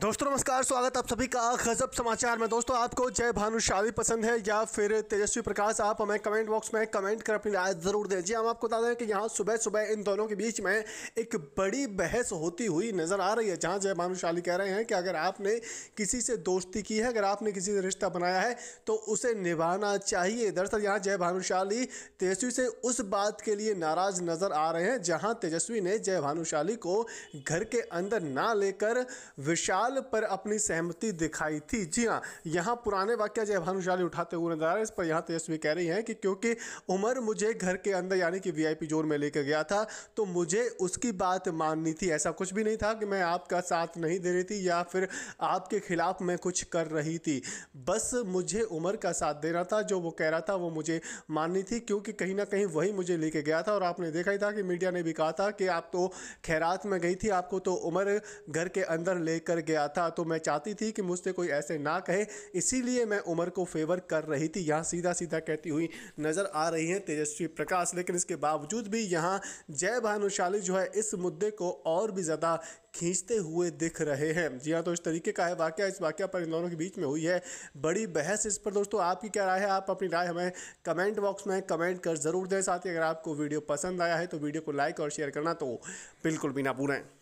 दोस्तों नमस्कार स्वागत आप सभी का गजब समाचार में दोस्तों आपको जय भानुशाली पसंद है या फिर तेजस्वी प्रकाश आप हमें कमेंट बॉक्स में कमेंट कर अपनी राय जरूर दें जी हम आपको बता दें कि यहाँ सुबह सुबह इन दोनों के बीच में एक बड़ी बहस होती हुई नज़र आ रही है जहाँ जय भानुशाली कह रहे हैं कि अगर आपने किसी से दोस्ती की है अगर आपने किसी से रिश्ता बनाया है तो उसे निभाना चाहिए दरअसल यहाँ जय भानुशाली तेजस्वी से उस बात के लिए नाराज़ नज़र आ रहे हैं जहाँ तेजस्वी ने जय भानुशाली को घर के अंदर ना लेकर विशाल सवाल पर अपनी सहमति दिखाई थी जी हाँ यहाँ पुराने वाक्य जय भानुशाली उठाते हुए नजर आ रहे इस पर यहाँ तेजस्वी कह रही हैं कि क्योंकि उमर मुझे घर के अंदर यानी कि वीआईपी जोन में लेकर गया था तो मुझे उसकी बात माननी थी ऐसा कुछ भी नहीं था कि मैं आपका साथ नहीं दे रही थी या फिर आपके खिलाफ मैं कुछ कर रही थी बस मुझे उमर का साथ देना था जो वो कह रहा था वो मुझे माननी थी क्योंकि कहीं ना कहीं वही मुझे लेके गया था और आपने देखा ही था कि मीडिया ने भी कहा था कि आप तो खैरात में गई थी आपको तो उमर घर के अंदर लेकर गया गया था तो मैं चाहती थी कि मुझसे कोई ऐसे ना कहे इसीलिए मैं उमर को फेवर कर रही थी यहाँ सीधा सीधा कहती हुई नज़र आ रही हैं तेजस्वी प्रकाश लेकिन इसके बावजूद भी यहाँ जय भानुशाली जो है इस मुद्दे को और भी ज़्यादा खींचते हुए दिख रहे हैं जी हाँ तो इस तरीके का है वाक्य इस वाक्य पर इन दोनों के बीच में हुई है बड़ी बहस इस पर दोस्तों आपकी क्या राय है आप अपनी राय हमें कमेंट बॉक्स में कमेंट कर ज़रूर दें साथ ही अगर आपको वीडियो पसंद आया है तो वीडियो को लाइक और शेयर करना तो बिल्कुल भी ना भूलें